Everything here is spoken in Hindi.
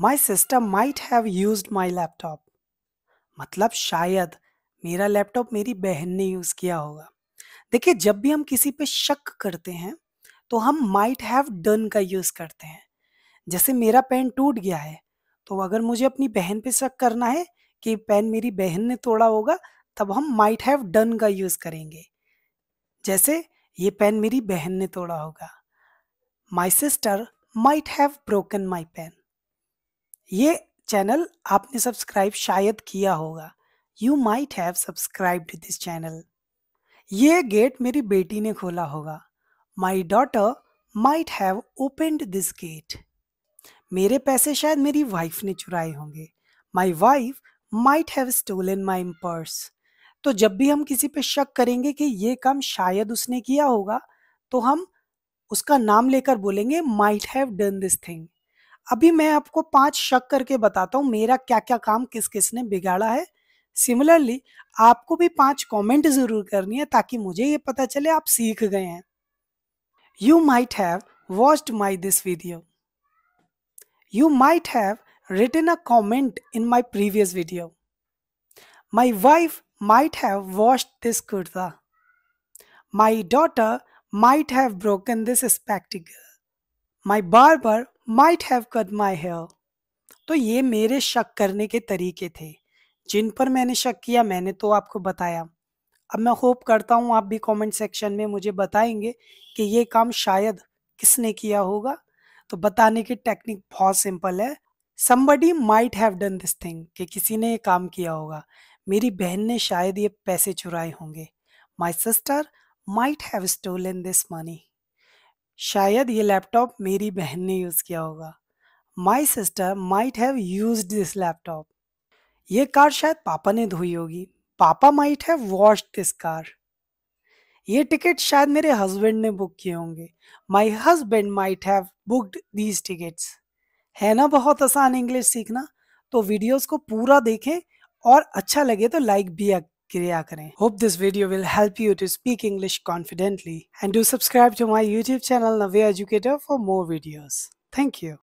My sister might have use my laptop मतलब शायद मेरा लैपटॉप मेरी बहन ने यूज किया होगा देखिए जब भी हम किसी पे शक करते हैं तो हम माइट हैव डन का यूज करते हैं जैसे मेरा पेन टूट गया है तो अगर मुझे अपनी बहन पे शक करना है कि पेन मेरी बहन ने तोड़ा होगा तब हम माइट हैव डन का यूज करेंगे जैसे ये पेन मेरी बहन ने तोड़ा होगा my sister might have broken my pen ये चैनल आपने सब्सक्राइब शायद किया होगा you might have subscribed this channel ये गेट मेरी बेटी ने खोला होगा my daughter might have opened this gate मेरे पैसे शायद मेरी वाइफ ने चुराए होंगे my wife might have stolen my purse तो जब भी हम किसी पे शक करेंगे कि ये काम शायद उसने किया होगा तो हम उसका नाम लेकर बोलेंगे might have done this thing अभी मैं आपको पांच शक करके बताता हूँ मेरा क्या क्या काम किस किस ने बिगाड़ा है सिमिलरली आपको भी पांच कमेंट जरूर करनी है ताकि मुझे ये पता चले आप सीख गए हैं you might have watched my this video you might have written a comment in my previous video my wife might have wash this kurta my daughter might have broken this spectacle my barber might have cut my hair तो ये मेरे शक करने के तरीके थे जिन पर मैंने शक किया मैंने तो आपको बताया अब मैं होप करता हूँ आप भी कमेंट सेक्शन में मुझे बताएंगे कि ये काम शायद किसने किया होगा तो बताने की टेक्निक बहुत सिंपल है somebody might have done this thing कि किसी ने ये काम किया होगा मेरी बहन ने शायद ये पैसे चुराए होंगे my sister might have stole this money शायद ये लैपटॉप मेरी बहन ने यूज़ किया होगा my sister might have use this laptop ये कार शायद पापा ने धोई होगी papa might have wash this car ये टिकट शायद मेरे हस्बैंड ने बुक किए होंगे my husband might have booked these tickets है ना बहुत आसान इंग्लिश सीखना तो वीडियोस को पूरा देखें और अच्छा लगे तो लाइक भी Hope this video will help you to speak English confidently. And do subscribe to my YouTube channel Navya Educator for more videos. Thank you.